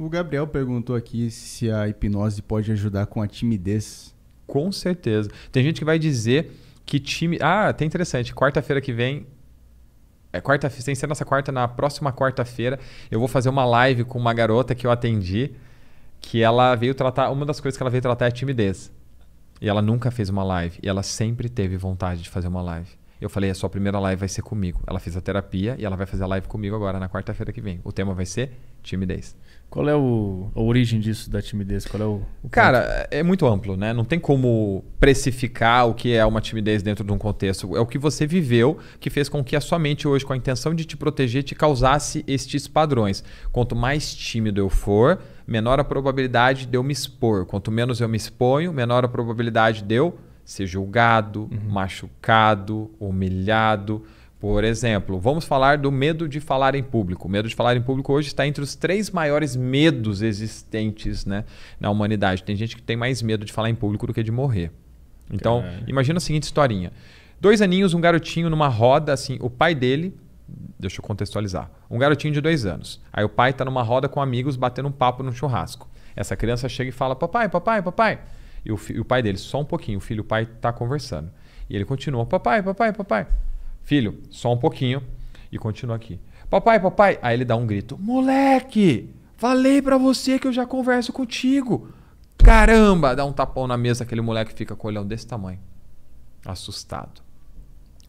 O Gabriel perguntou aqui se a hipnose pode ajudar com a timidez. Com certeza. Tem gente que vai dizer que time. Ah, tem interessante. Quarta-feira que vem é quarta, sem ser nessa quarta, na próxima quarta-feira, eu vou fazer uma live com uma garota que eu atendi, que ela veio tratar, uma das coisas que ela veio tratar é a timidez. E ela nunca fez uma live, e ela sempre teve vontade de fazer uma live. Eu falei, a sua primeira live vai ser comigo. Ela fez a terapia e ela vai fazer a live comigo agora, na quarta-feira que vem. O tema vai ser timidez. Qual é o, a origem disso da timidez? Qual é o, o Cara, é muito amplo, né? Não tem como precificar o que é uma timidez dentro de um contexto. É o que você viveu que fez com que a sua mente hoje, com a intenção de te proteger, te causasse estes padrões. Quanto mais tímido eu for, menor a probabilidade de eu me expor. Quanto menos eu me exponho, menor a probabilidade de eu ser julgado, uhum. machucado, humilhado. Por exemplo, vamos falar do medo de falar em público. O medo de falar em público hoje está entre os três maiores medos existentes né, na humanidade. Tem gente que tem mais medo de falar em público do que de morrer. Então, Caramba. imagina a seguinte historinha. Dois aninhos, um garotinho numa roda, assim, o pai dele. Deixa eu contextualizar. Um garotinho de dois anos. Aí o pai está numa roda com amigos batendo um papo num churrasco. Essa criança chega e fala: Papai, papai, papai, e o, e o pai dele, só um pouquinho, o filho, o pai está conversando. E ele continua: Papai, papai, papai. Filho, só um pouquinho. E continua aqui: Papai, papai. Aí ele dá um grito: Moleque, falei para você que eu já converso contigo. Caramba, dá um tapão na mesa, aquele moleque fica com o olhão desse tamanho, assustado.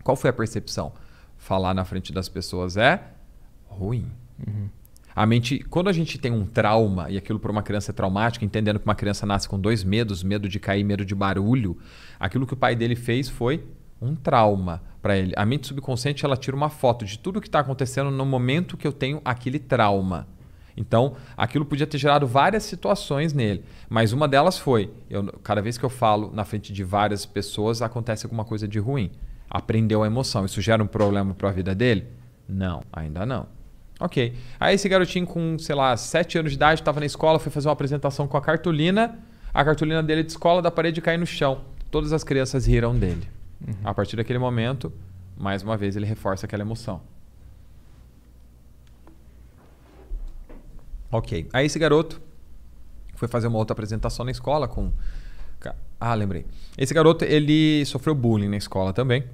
Qual foi a percepção? Falar na frente das pessoas é ruim. Uhum. A mente, quando a gente tem um trauma, e aquilo para uma criança é traumático, entendendo que uma criança nasce com dois medos, medo de cair, medo de barulho, aquilo que o pai dele fez foi um trauma para ele. A mente subconsciente ela tira uma foto de tudo que está acontecendo no momento que eu tenho aquele trauma. Então, aquilo podia ter gerado várias situações nele, mas uma delas foi: eu, cada vez que eu falo na frente de várias pessoas, acontece alguma coisa de ruim. Aprendeu a emoção. Isso gera um problema para a vida dele? Não, ainda não. Ok. Aí esse garotinho com, sei lá, 7 anos de idade, estava na escola, foi fazer uma apresentação com a cartolina. A cartolina dele é de escola da parede cai no chão. Todas as crianças riram dele. Uhum. A partir daquele momento, mais uma vez, ele reforça aquela emoção. Ok. Aí esse garoto foi fazer uma outra apresentação na escola com. Ah, lembrei. Esse garoto, ele sofreu bullying na escola também.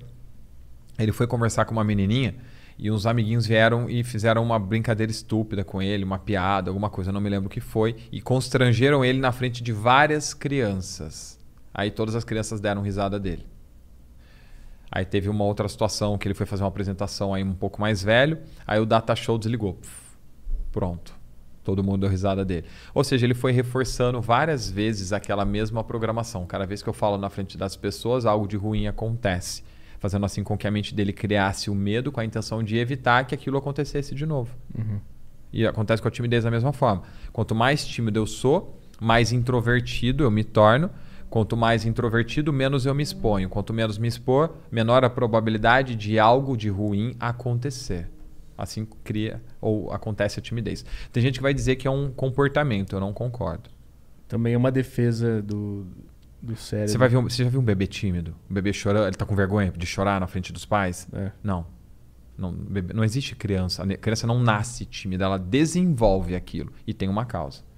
Ele foi conversar com uma menininha e uns amiguinhos vieram e fizeram uma brincadeira estúpida com ele, uma piada, alguma coisa, não me lembro o que foi, e constrangeram ele na frente de várias crianças. Aí todas as crianças deram risada dele. Aí teve uma outra situação que ele foi fazer uma apresentação aí um pouco mais velho, aí o data show desligou. Pronto. Todo mundo deu risada dele. Ou seja, ele foi reforçando várias vezes aquela mesma programação. Cada vez que eu falo na frente das pessoas, algo de ruim acontece fazendo assim com que a mente dele criasse o medo com a intenção de evitar que aquilo acontecesse de novo. Uhum. E acontece com a timidez da mesma forma. Quanto mais tímido eu sou, mais introvertido eu me torno. Quanto mais introvertido, menos eu me exponho. Quanto menos me expor, menor a probabilidade de algo de ruim acontecer. Assim cria ou acontece a timidez. Tem gente que vai dizer que é um comportamento, eu não concordo. Também é uma defesa do, do cérebro. Você, vai ver um, você já viu um bebê tímido? Um bebê chorando, ele tá com vergonha de chorar na frente dos pais? É. Não. Não, bebê, não existe criança. A criança não nasce tímida, ela desenvolve aquilo e tem uma causa.